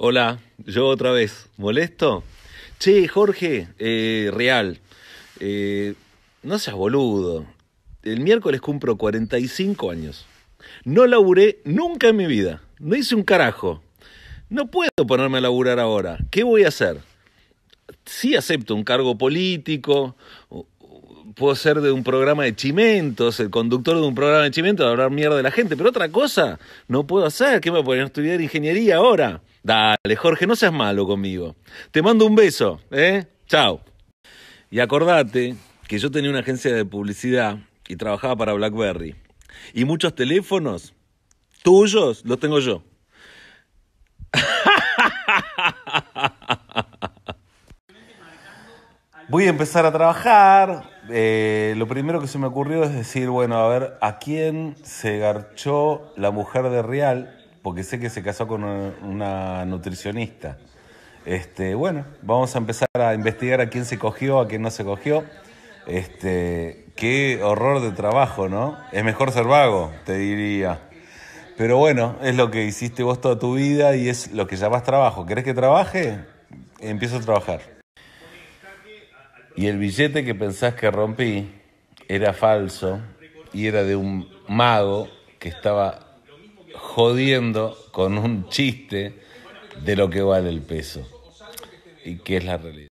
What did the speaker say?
Hola, yo otra vez. ¿Molesto? Che, Jorge, eh, real. Eh, no seas boludo. El miércoles cumplo 45 años. No laburé nunca en mi vida. No hice un carajo. No puedo ponerme a laburar ahora. ¿Qué voy a hacer? Sí acepto un cargo político, puedo ser de un programa de chimentos, el conductor de un programa de chimentos, hablar mierda de la gente, pero otra cosa no puedo hacer. ¿Qué me voy a estudiar ingeniería ahora? Dale, Jorge, no seas malo conmigo. Te mando un beso, ¿eh? Chao. Y acordate que yo tenía una agencia de publicidad y trabajaba para BlackBerry. Y muchos teléfonos tuyos los tengo yo. voy a empezar a trabajar. Eh, lo primero que se me ocurrió es decir, bueno, a ver, ¿a quién se garchó la mujer de Real? Porque sé que se casó con una, nutricionista. Este, bueno, vamos a empezar a investigar a quién se cogió, a quién no se cogió. Este, qué horror de trabajo, ¿no? Es mejor ser vago, te diría. Pero bueno, es lo que hiciste vos toda tu vida y es lo que llamás trabajo. ¿Querés que trabaje? Empiezo a trabajar. Y el billete que pensás que rompí era falso y era de un mago que estaba jodiendo con un chiste de lo que vale el peso y qué es la realidad.